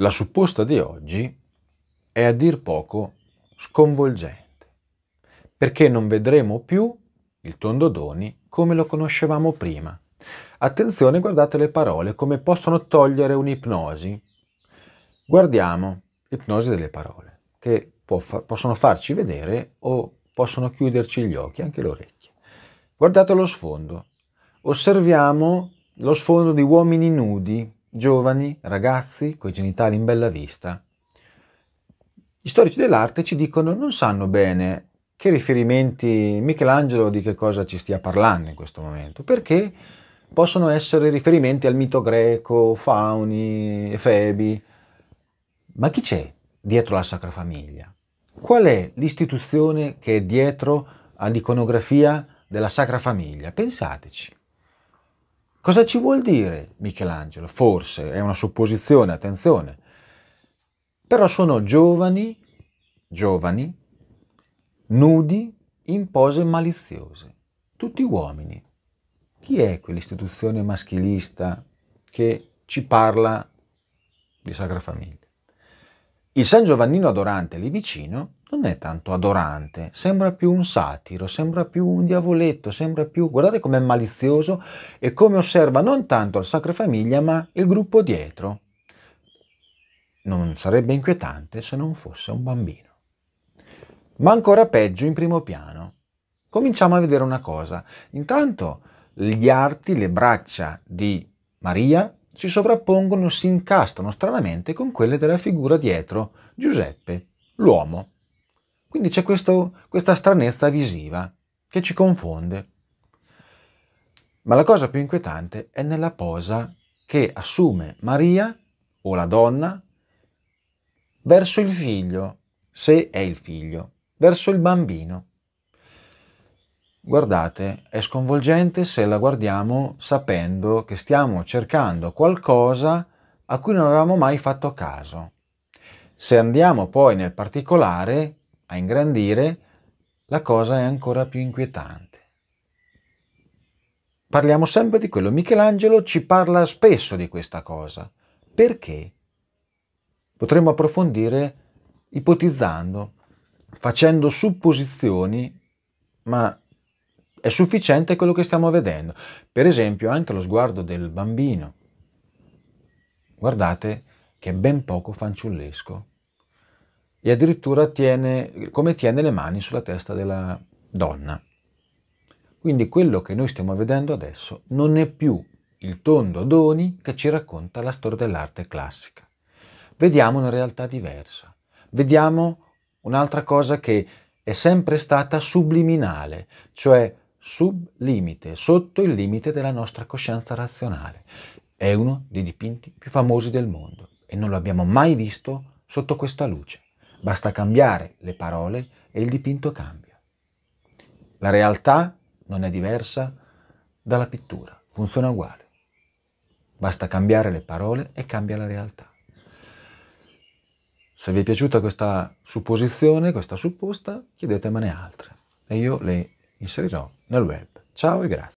La supposta di oggi è a dir poco sconvolgente, perché non vedremo più il tondo Doni come lo conoscevamo prima. Attenzione, guardate le parole, come possono togliere un'ipnosi. Guardiamo l'ipnosi delle parole, che fa- possono farci vedere o possono chiuderci gli occhi, anche le orecchie. Guardate lo sfondo, osserviamo lo sfondo di uomini nudi giovani, ragazzi, coi genitali in bella vista. Gli storici dell'arte ci dicono non sanno bene che riferimenti Michelangelo di che cosa ci stia parlando in questo momento, perché possono essere riferimenti al mito greco, fauni, efebi, ma chi c'è dietro la Sacra Famiglia? Qual è l'istituzione che è dietro all'iconografia della Sacra Famiglia? Pensateci. Cosa ci vuol dire Michelangelo? Forse è una supposizione, attenzione. Però sono giovani, giovani, nudi, in pose maliziose, tutti uomini. Chi è quell'istituzione maschilista che ci parla di Sacra Famiglia? Il San Giovannino adorante lì vicino non è tanto adorante, sembra più un satiro, sembra più un diavoletto, sembra più... Guardate com'è malizioso e come osserva non tanto la Sacra Famiglia ma il gruppo dietro. Non sarebbe inquietante se non fosse un bambino. Ma ancora peggio in primo piano. Cominciamo a vedere una cosa. Intanto gli arti, le braccia di Maria si sovrappongono, si incastrano stranamente con quelle della figura dietro, Giuseppe, l'uomo. Quindi c'è questo, questa stranezza visiva che ci confonde. Ma la cosa più inquietante è nella posa che assume Maria o la donna verso il figlio, se è il figlio, verso il bambino guardate, è sconvolgente se la guardiamo sapendo che stiamo cercando qualcosa a cui non avevamo mai fatto caso. Se andiamo poi nel particolare, a ingrandire, la cosa è ancora più inquietante. Parliamo sempre di quello. Michelangelo ci parla spesso di questa cosa. Perché? Potremmo approfondire ipotizzando, facendo supposizioni, ma è sufficiente quello che stiamo vedendo. Per esempio anche lo sguardo del bambino. Guardate che è ben poco fanciullesco e addirittura tiene, come tiene le mani sulla testa della donna. Quindi quello che noi stiamo vedendo adesso non è più il tondo Doni che ci racconta la storia dell'arte classica. Vediamo una realtà diversa, vediamo un'altra cosa che è sempre stata subliminale, cioè sub limite, sotto il limite della nostra coscienza razionale. È uno dei dipinti più famosi del mondo e non lo abbiamo mai visto sotto questa luce. Basta cambiare le parole e il dipinto cambia. La realtà non è diversa dalla pittura, funziona uguale. Basta cambiare le parole e cambia la realtà. Se vi è piaciuta questa supposizione, questa supposta, chiedetemene altre e io le inserirò nel web. Ciao e grazie.